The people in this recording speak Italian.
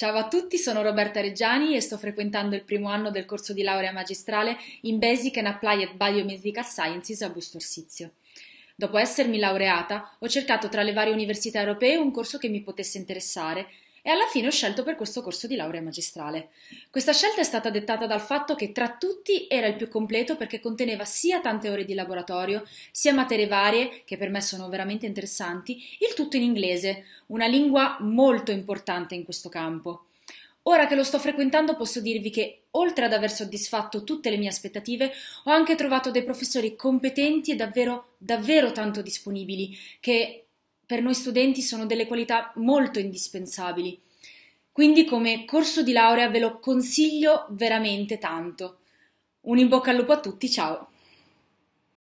Ciao a tutti, sono Roberta Reggiani e sto frequentando il primo anno del corso di laurea magistrale in Basic and Applied Biomedical Sciences a Busto Orsizio. Dopo essermi laureata, ho cercato tra le varie università europee un corso che mi potesse interessare e alla fine ho scelto per questo corso di laurea magistrale. Questa scelta è stata dettata dal fatto che tra tutti era il più completo perché conteneva sia tante ore di laboratorio, sia materie varie, che per me sono veramente interessanti, il tutto in inglese, una lingua molto importante in questo campo. Ora che lo sto frequentando posso dirvi che, oltre ad aver soddisfatto tutte le mie aspettative, ho anche trovato dei professori competenti e davvero, davvero tanto disponibili, che per noi studenti sono delle qualità molto indispensabili. Quindi come corso di laurea ve lo consiglio veramente tanto. Un in bocca al lupo a tutti, ciao!